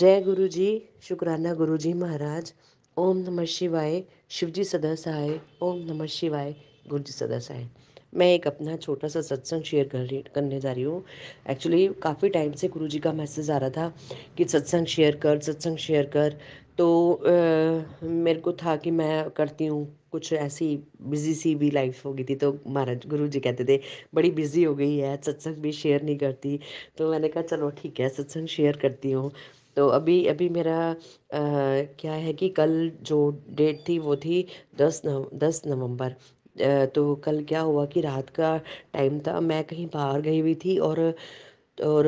जय गुरु जी शुक्राना गुरु जी महाराज ओम नमः शिवाय शिवजी सदा सहाय ओम नमः शिवाय गुरु जी सदा सहाय मैं एक अपना छोटा सा सत्संग शेयर कर रही करने जा रही हूँ एक्चुअली काफ़ी टाइम से गुरु जी का मैसेज आ रहा था कि सत्संग शेयर कर सत्संग शेयर कर तो आ, मेरे को था कि मैं करती हूँ कुछ ऐसी बिजी सी भी लाइफ हो गई थी तो महाराज गुरु जी कहते थे बड़ी बिजी हो गई है सत्संग भी शेयर नहीं करती तो मैंने कहा चलो ठीक है सत्संग शेयर करती हूँ तो अभी अभी मेरा आ, क्या है कि कल जो डेट थी वो थी दस नव दस नवंबर तो कल क्या हुआ कि रात का टाइम था मैं कहीं बाहर गई हुई थी और और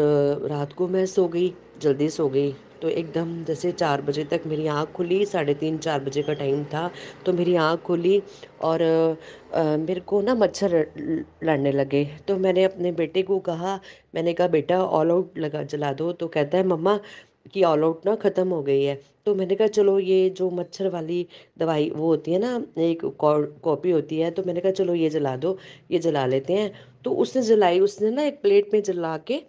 रात को मैं सो गई जल्दी सो गई तो एकदम जैसे चार बजे तक मेरी आँख खुली साढ़े तीन चार बजे का टाइम था तो मेरी आँख खुली और आ, मेरे को ना मच्छर लड़ने लगे तो मैंने अपने बेटे को कहा मैंने कहा बेटा ऑल आउट लगा जला दो तो कहता है मम्मा की ऑल आउट ना ख़त्म हो गई है तो मैंने कहा चलो ये जो मच्छर वाली दवाई वो होती है ना एक कॉपी होती है तो मैंने कहा चलो ये जला दो ये जला लेते हैं तो उसने जलाई उसने ना एक प्लेट में जला के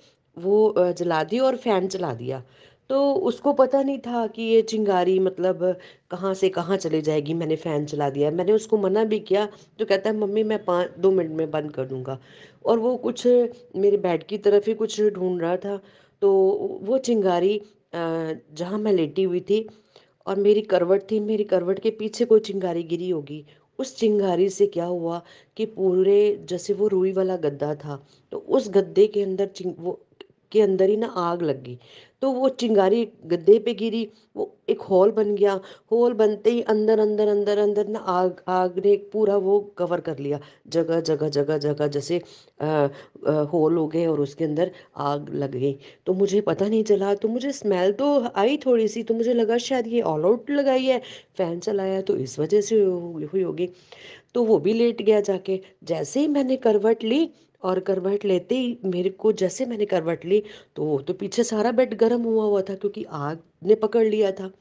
वो जला दी और फैन चला दिया तो उसको पता नहीं था कि ये चिंगारी मतलब कहाँ से कहाँ चले जाएगी मैंने फ़ैन चला दिया मैंने उसको मना भी किया तो कहता है मम्मी मैं पाँच दो मिनट में बंद कर दूँगा और वो कुछ मेरे बेड की तरफ ही कुछ ढूंढ रहा था तो वो चिंगारी जहाँ मैं लेटी हुई थी और मेरी करवट थी मेरी करवट के पीछे कोई चिंगारी गिरी होगी उस चिंगारी से क्या हुआ कि पूरे जैसे वो रुई वाला गद्दा था तो उस गद्दे के अंदर चिंग वो के अंदर ही ना आग लग गई तो वो चिंगारी गद्दे पे गिरी वो एक हॉल बन गया हॉल बनते ही अंदर अंदर अंदर अंदर ना आग आग ने पूरा वो कवर कर लिया जगह जगह जगह जगह जैसे हॉल हो गए और उसके अंदर आग लग गई तो मुझे पता नहीं चला तो मुझे स्मेल तो आई थोड़ी सी तो मुझे लगा शायद ये ऑल आउट लगाई है फ़ैन चलाया तो इस वजह से हुई होगी तो वो भी लेट गया जाके जैसे ही मैंने करवट ली और करवट लेते ही मेरे को जैसे मैंने करवट ली तो वो तो पीछे सारा बेड गर्म हुआ हुआ था क्योंकि आग ने पकड़ लिया था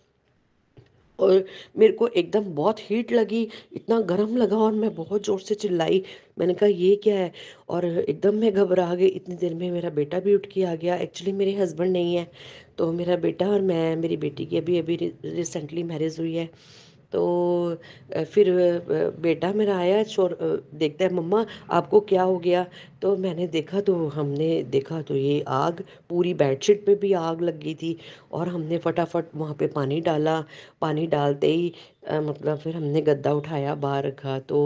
और मेरे को एकदम बहुत हीट लगी इतना गर्म लगा और मैं बहुत ज़ोर से चिल्लाई मैंने कहा ये क्या है और एकदम मैं घबरा गई इतनी देर में मेरा बेटा भी उठ के आ गया एक्चुअली मेरे हस्बैंड नहीं है तो मेरा बेटा और मैं मेरी बेटी की अभी अभी रिसेंटली मैरिज हुई है तो फिर बेटा मेरा आया शोर देखता है मम्मा आपको क्या हो गया तो मैंने देखा तो हमने देखा तो ये आग पूरी बेडशीट पे भी आग लग गई थी और हमने फटाफट वहाँ पे पानी डाला पानी डालते ही मतलब फिर हमने गद्दा उठाया बाहर रखा तो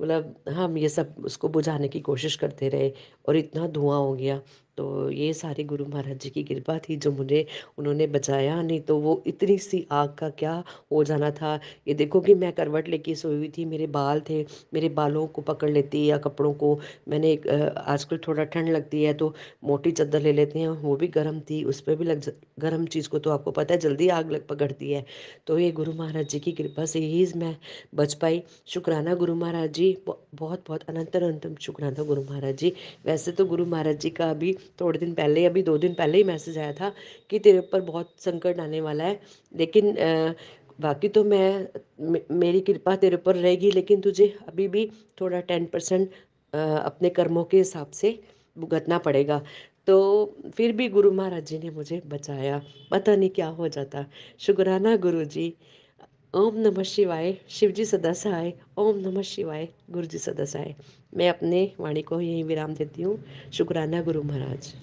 मतलब हम ये सब उसको बुझाने की कोशिश करते रहे और इतना धुआं हो गया तो ये सारी गुरु महाराज जी की कृपा थी जो मुझे उन्होंने बचाया नहीं तो वो इतनी सी आग का क्या हो जाना था ये देखो कि मैं करवट लेके सोई हुई थी मेरे बाल थे मेरे बालों को पकड़ लेती या कपड़ों को मैंने एक आजकल थोड़ा ठंड लगती है तो मोटी चादर ले लेते हैं वो भी गर्म थी उस पर भी लग गर्म चीज़ को तो आपको पता है जल्दी आग लग पकड़ती है तो ये गुरु महाराज जी की कृपा से ही मैं बच पाई शुक्राना गुरु महाराज जी बहुत बहुत अनंतर अनंतम शुक्राना गुरु महाराज जी वैसे तो गुरु महाराज जी का अभी थोड़े दिन पहले अभी दो दिन पहले ही मैसेज आया था कि तेरे ऊपर बहुत संकट आने वाला है लेकिन बाकी तो मैं मेरी कृपा तेरे ऊपर रहेगी लेकिन तुझे अभी भी थोड़ा टेन परसेंट अपने कर्मों के हिसाब से भुगतना पड़ेगा तो फिर भी गुरु महाराज जी ने मुझे बचाया पता नहीं क्या हो जाता शुक्राना गुरु जी ओम नमः शिवाय शिवजी सदा सहाय ओम नमः शिवाय गुरुजी सदा सहाय मैं अपने वाणी को यही विराम देती हूँ शुक्राना गुरु महाराज